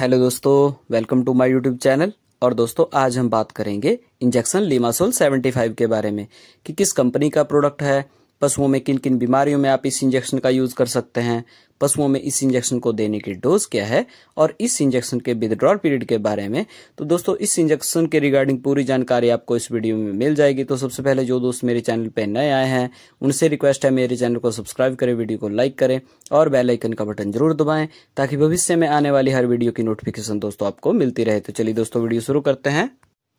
hello दोस्तों welcome to my YouTube channel और दोस्तों आज हम बात करेंगे इंजेक्शन लिमासोल 75 के बारे में कि किस कंपनी का प्रोडक्ट है पशुओं में किन किन बीमारियों में आप इस इंजेक्शन का यूज कर सकते हैं पशुओं में इस इंजेक्शन को देने की डोज क्या है और इस इंजेक्शन के विदड्रॉल पीरियड के बारे में तो दोस्तों इस इंजेक्शन के रिगार्डिंग पूरी जानकारी आपको इस वीडियो में मिल जाएगी तो सबसे पहले जो दोस्त मेरे चैनल पर नए आए हैं उनसे रिक्वेस्ट है मेरे चैनल को सब्सक्राइब करें वीडियो को लाइक करें और बेलाइकन का बटन जरूर दबाएं ताकि भविष्य में आने वाली हर वीडियो की नोटिफिकेशन दोस्तों आपको मिलती रहे तो चलिए दोस्तों वीडियो शुरू करते हैं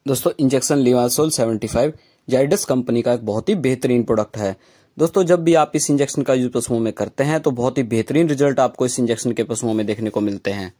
दोस्तों इंजेक्शन लिवासोल सेवेंटी फाइव जाइडस कंपनी का एक बहुत ही बेहतरीन प्रोडक्ट है दोस्तों जब भी आप इस इंजेक्शन का यूज पशुओं में करते हैं तो बहुत ही बेहतरीन रिजल्ट आपको इस इंजेक्शन के पशुओं में देखने को मिलते हैं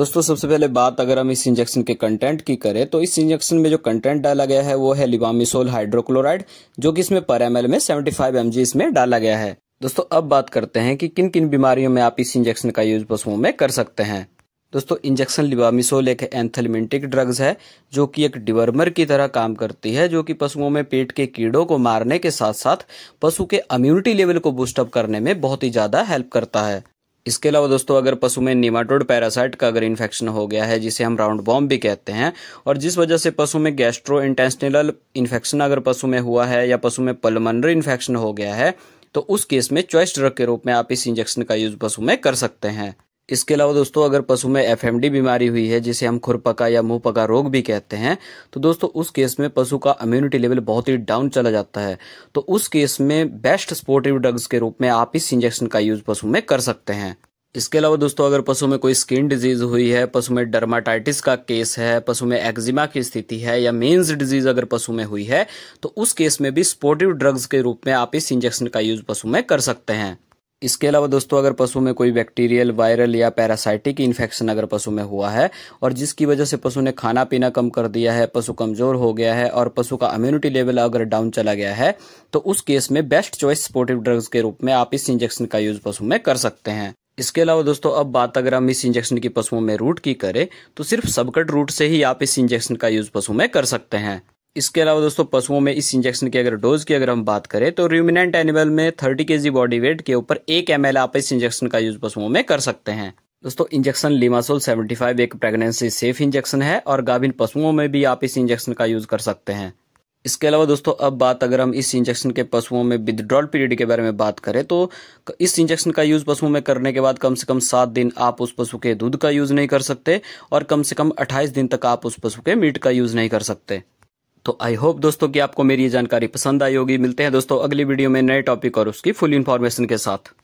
दोस्तों सबसे पहले बात अगर हम इस इंजेक्शन के कंटेंट की करें तो इस इंजेक्शन में जो कंटेंट डाला गया है वो है लिबामिसोल हाइड्रोक्लोराइड जो कि इसमें पर एम में 75 फाइव इसमें डाला गया है दोस्तों अब बात करते हैं कि किन किन बीमारियों में आप इस इंजेक्शन का यूज पशुओं में कर सकते हैं दोस्तों इंजेक्शन लिबामिसोल एक एंथलमेंटिक ड्रग्स है जो कि एक डिवर्मर की तरह काम करती है जो कि पशुओं में पेट के कीड़ों को मारने के साथ साथ पशु के इम्यूनिटी लेवल को बूस्टअप करने में बहुत ही ज़्यादा हेल्प करता है इसके अलावा दोस्तों अगर पशु में निमाटोड पैरासाइट का अगर इन्फेक्शन हो गया है जिसे हम राउंड बॉम्ब भी कहते हैं और जिस वजह से पशु में गैस्ट्रो इंटेस्टिनल इन्फेक्शन अगर पशु में हुआ है या पशु में पलमनरी इन्फेक्शन हो गया है तो उस केस में चॉइस ड्रग के रूप में आप इस इंजेक्शन का यूज पशु में कर सकते हैं इसके अलावा दोस्तों अगर पशु में एफ बीमारी हुई है जिसे हम खुरपका या मुंह पका रोग भी कहते हैं तो दोस्तों उस केस में पशु का इम्यूनिटी लेवल बहुत ही डाउन चला जाता है तो उस केस में बेस्ट स्पोर्टिव ड्रग्स के रूप में आप इस इंजेक्शन का यूज पशु में कर सकते हैं इसके अलावा दोस्तों अगर पशु में कोई स्किन डिजीज हुई है पशु में डर्माटाइटिस का केस है पशु में एक्जिमा की स्थिति है या मेन्स डिजीज अगर पशु में हुई है तो उस केस में भी स्पोर्टिव ड्रग्स के रूप में आप इस इंजेक्शन का यूज पशु में कर सकते हैं इसके अलावा दोस्तों अगर पशु में कोई बैक्टीरियल वायरल या पैरासाइटिक इन्फेक्शन अगर पशु में हुआ है और जिसकी वजह से पशु ने खाना पीना कम कर दिया है पशु कमजोर हो गया है और पशु का इम्यूनिटी लेवल अगर डाउन चला गया है तो उस केस में बेस्ट चॉइस सपोर्टिव ड्रग्स के रूप में आप इस इंजेक्शन का यूज पशु में कर सकते हैं इसके अलावा दोस्तों अब बात अगर हम इस इंजेक्शन की पशुओं में रूट की करें तो सिर्फ सबकट रूट से ही आप इस इंजेक्शन का यूज पशु में कर सकते हैं इसके अलावा दोस्तों पशुओं में इस इंजेक्शन की अगर डोज की अगर हम बात करें तो रूमिनेंट एनिमल में थर्टी के बॉडी वेट के ऊपर एक एम आप इस इंजेक्शन का यूज पशुओं में कर सकते हैं दोस्तों इंजेक्शन लिमासोल 75 एक प्रेगनेंसी सेफ इंजेक्शन है और गाभिन पशुओं में भी आप इस इंजेक्शन का यूज कर सकते हैं इसके अलावा दोस्तों अब बात अगर हम इस इंजेक्शन के पशुओं में विदड्रॉल पीरियड के बारे में बात करें तो इस इंजेक्शन का यूज़ पशुओं में करने के बाद कम से कम सात दिन आप उस पशु के दूध का यूज़ नहीं कर सकते और कम से कम अट्ठाईस दिन तक आप उस पशु के मीट का यूज़ नहीं कर सकते तो आई होप दोस्तों कि आपको मेरी ये जानकारी पसंद आई होगी मिलते हैं दोस्तों अगली वीडियो में नए टॉपिक और उसकी फुल इन्फॉर्मेशन के साथ